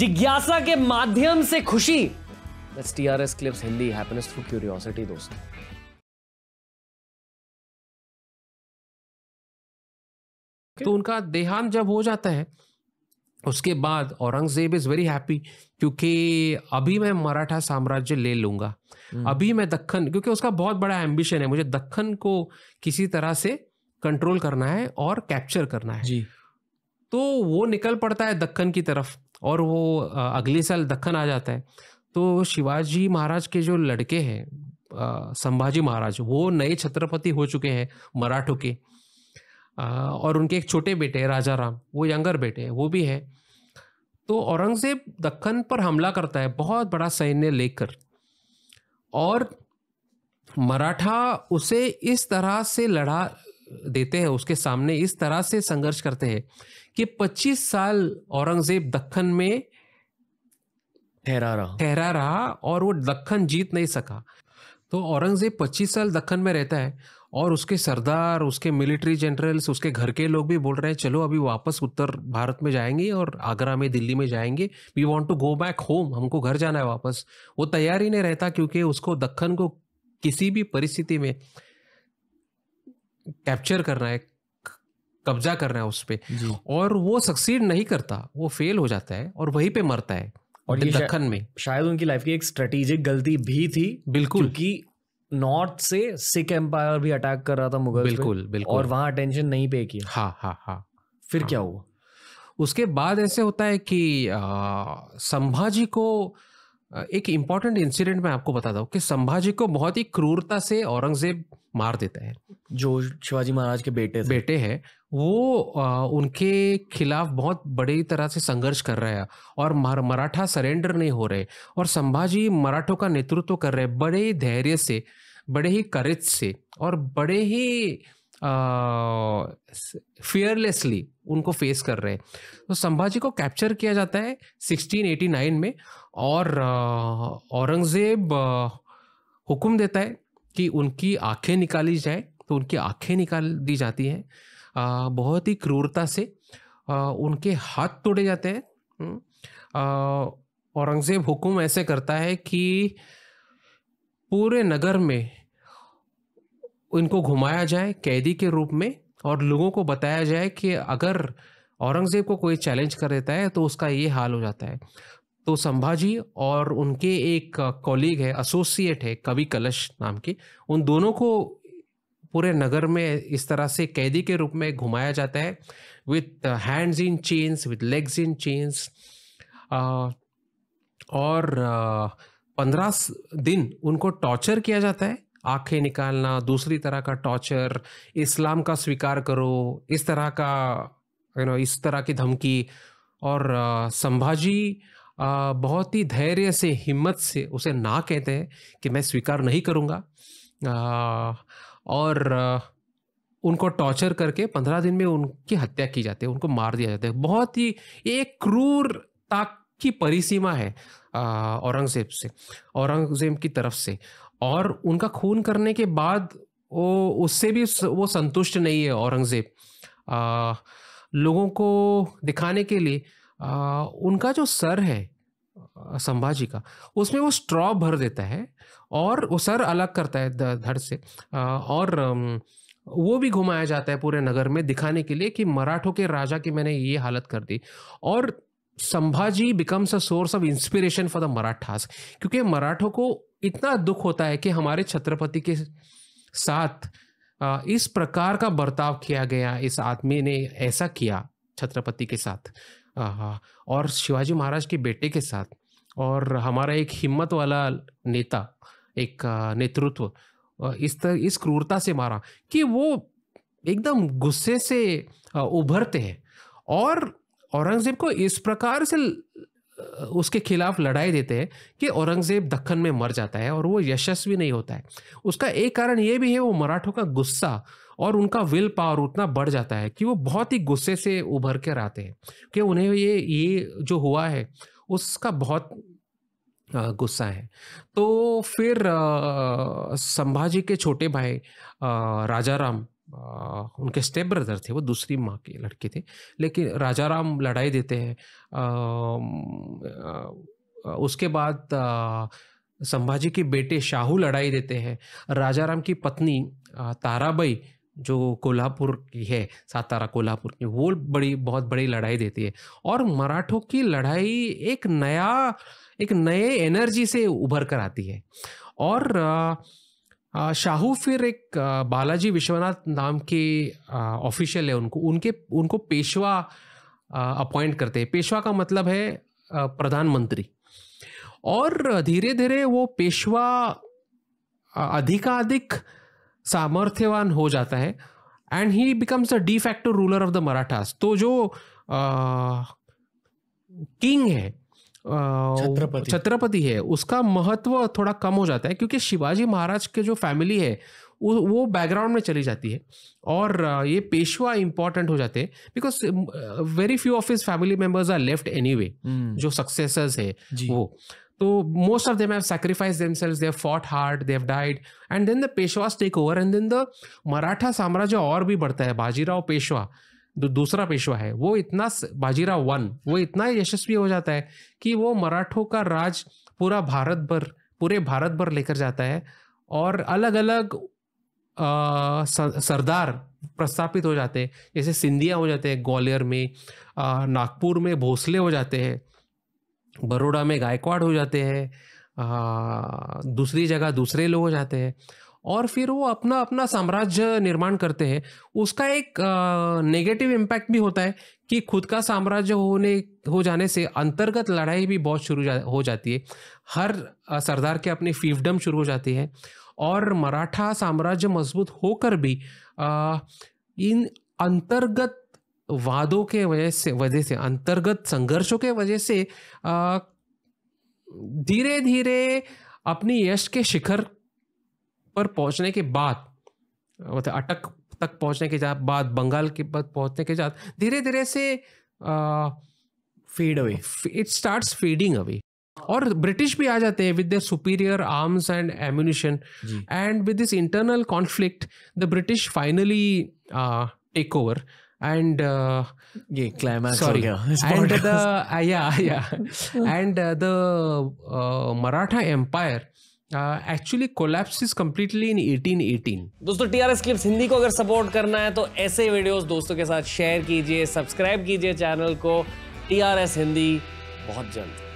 जिज्ञासा के माध्यम से खुशी That's TRS Clips Hindi Happiness Through Curiosity दोस्तों तो उनका देहांत जब हो जाता है उसके बाद औरंगजेब इज वेरी हैप्पी क्योंकि अभी मैं मराठा साम्राज्य ले लूंगा hmm. अभी मैं दक्खन क्योंकि उसका बहुत बड़ा एम्बिशन है मुझे दक्खन को किसी तरह से कंट्रोल करना है और कैप्चर करना है जी तो वो निकल पड़ता है दक्खन की तरफ और वो अगले साल दखन आ जाता है तो शिवाजी महाराज के जो लड़के हैं संभाजी महाराज वो नए छत्रपति हो चुके हैं मराठों के और उनके एक छोटे बेटे राजा राम वो यंगर बेटे हैं वो भी है तो औरंगजेब दखन पर हमला करता है बहुत बड़ा सैन्य लेकर और मराठा उसे इस तरह से लड़ा देते हैं उसके सामने इस तरह से संघर्ष करते हैं कि 25 साल औरंगजेब दखन में ठहरा रहा ठहरा रहा और वो दखन जीत नहीं सका तो औरंगजेब 25 साल दखन में रहता है और उसके सरदार उसके मिलिट्री जनरल्स उसके घर के लोग भी बोल रहे हैं चलो अभी वापस उत्तर भारत में जाएंगे और आगरा में दिल्ली में जाएंगे we want to go back home हमको घर जाना है वापस वो तैयार ही नहीं रहता क्योंकि उसको दखन को किसी भी परिस्थिति में कैप्चर करना है कब्जा करना है उस पर और वो सक्सीड नहीं करता वो फेल हो जाता है और वहीं पे मरता है और ये दखन में शायद उनकी लाइफ की एक स्ट्रेटेजिक गलती भी थी बिल्कुल क्योंकि नॉर्थ से सिख एम्पायर भी अटैक कर रहा था मुगल बिल्कुल बिल्कुल और वहां अटेंशन नहीं पे किया हाँ हाँ हाँ फिर हा, क्या हुआ उसके बाद ऐसे होता है कि आ, संभाजी को एक इम्पॉर्टेंट इंसिडेंट मैं आपको बताता हूँ कि संभाजी को बहुत ही क्रूरता से औरंगजेब मार देता है जो शिवाजी महाराज के बेटे बेटे हैं वो आ, उनके खिलाफ बहुत बड़ी तरह से संघर्ष कर रहा है और मराठा सरेंडर नहीं हो रहे और संभाजी मराठों का नेतृत्व कर रहे बड़े ही धैर्य से बड़े ही करेज से और बड़े ही फियरलेसली उनको फेस कर रहे हैं तो संभाजी को कैप्चर किया जाता है 1689 में और औरंगजेब हुक्म देता है कि उनकी आंखें निकाली जाए तो उनकी आंखें निकाल दी जाती हैं बहुत ही क्रूरता से उनके हाथ तोड़े जाते हैं हम्म, औरंगजेब हुक्म ऐसे करता है कि पूरे नगर में उनको घुमाया जाए कैदी के रूप में और लोगों को बताया जाए कि अगर औरंगज़ेब को कोई चैलेंज कर देता है तो उसका ये हाल हो जाता है तो संभाजी और उनके एक कॉलीग है एसोसिएट है कवि कलश नाम के उन दोनों को पूरे नगर में इस तरह से कैदी के रूप में घुमाया जाता है with hands in chains with legs in chains और पंद्रह दिन उनको टॉर्चर किया जाता है आंखें निकालना दूसरी तरह का टॉर्चर इस्लाम का स्वीकार करो इस तरह का यू नो इस तरह की धमकी और संभाजी बहुत ही धैर्य से हिम्मत से उसे ना कहते हैं कि मैं स्वीकार नहीं करूँगा और उनको टॉर्चर करके पंद्रह दिन में उनकी हत्या की जाती है उनको मार दिया जाता है बहुत ही एक क्रूर ताक की परिसीमा है औरंगजेब से औरंगजेब की तरफ से और उनका खून करने के बाद वो उससे भी वो संतुष्ट नहीं है औरंगजेब लोगों को दिखाने के लिए आ, उनका जो सर है संभाजी का उसमें वो स्ट्रॉ भर देता है और वो सर अलग करता है धड़ से आ, और वो भी घुमाया जाता है पूरे नगर में दिखाने के लिए कि मराठों के राजा की मैंने ये हालत कर दी और Sambhaji becomes a source of inspiration for the Marathas क्योंकि मराठों को इतना दुख होता है कि हमारे छत्रपति के साथ इस प्रकार का बर्ताव किया गया इस आदमी ने ऐसा किया छत्रपति के साथ हाँ, हाँ, और शिवाजी महाराज के बेटे के साथ और हमारा एक हिम्मत वाला नेता एक नेतृत्व इस तरह इस क्रूरता से मारा कि वो एकदम गुस्से से उभरते हैं और औरंगजेब को इस प्रकार से उसके खिलाफ लड़ाई देते हैं कि औरंगज़ेब दक्कन में मर जाता है और वो यशस्वी नहीं होता है उसका एक कारण ये भी है वो मराठों का गुस्सा और उनका विल पावर उतना बढ़ जाता है कि वो बहुत ही गुस्से से उभर कर आते हैं कि उन्हें ये ये जो हुआ है उसका बहुत गुस्सा है तो फिर संभाजी के छोटे भाई राजा राम उनके स्टेप ब्रदर थे वो दूसरी माँ के लड़के थे लेकिन राजा राम लड़ाई देते हैं उसके बाद संभाजी के बेटे शाहू लड़ाई देते हैं राजा राम की पत्नी ताराबाई जो कोल्हापुर की है सातारा कोल्हापुर की वो बड़ी बहुत बड़ी लड़ाई देती है और मराठों की लड़ाई एक नया एक नए एनर्जी से उभर कर आती है और आ, शाहू फिर एक बालाजी विश्वनाथ नाम के ऑफिशियल है उनको उनके उनको पेशवा अपॉइंट करते हैं पेशवा का मतलब है प्रधानमंत्री और धीरे धीरे वो पेशवा अधिकाधिक सामर्थ्यवान हो जाता है and he becomes a de facto ruler of the Marathas तो जो किंग है छत्रपति छत्रपति है उसका महत्व थोड़ा कम हो जाता है क्योंकि शिवाजी महाराज के जो फैमिली है वो बैकग्राउंड में चली जाती है और ये पेशवा इंपॉर्टेंट हो जाते हैं because very few of his family members are left anyway जो सक्सेसर्स है वो तो most of them have sacrifice themselves they fought hard they died and then the Peshwas take over and then the Maratha साम्राज्य और भी बढ़ता है बाजीराव पेशवा जो दूसरा पेशवा है वो इतना बाजीराव वन वो इतना यशस्वी हो जाता है कि वो मराठों का राज पूरा भारत भर पूरे भारत भर लेकर जाता है और अलग अलग सरदार प्रस्थापित हो जाते हैं जैसे सिंधिया हो जाते हैं ग्वालियर में आ, नागपुर में भोसले हो जाते हैं बड़ोड़ा में गायकवाड़ हो जाते हैं दूसरी जगह दूसरे लोग हो जाते हैं और फिर वो अपना अपना साम्राज्य निर्माण करते हैं उसका एक नेगेटिव इम्पैक्ट भी होता है कि खुद का साम्राज्य होने हो जाने से अंतर्गत लड़ाई भी बहुत शुरू जा, हो जाती है हर सरदार के अपनी फीफडम शुरू हो जाती है और मराठा साम्राज्य मजबूत होकर भी आ, इन अंतर्गत वादों के वजह से वजह से अंतर्गत संघर्षों के वजह से धीरे धीरे अपनी यश के शिखर पर पहुंचने के बाद मतलब अटक तक पहुंचने के बाद बंगाल के बाद पहुंचने के बाद धीरे धीरे से fade away it start feeding away और ब्रिटिश भी आ जाते हैं with the superior arms and ammunition and with this internal conflict the British finally take over and sorry yeah, climax sorry and the actually collapse is completely in 1818 दोस्तों TRS clips Hindi को अगर support करना है तो ऐसे videos दोस्तों के साथ शेयर कीजिए सब्सक्राइब कीजिए चैनल को टीआरएस हिंदी बहुत जल्द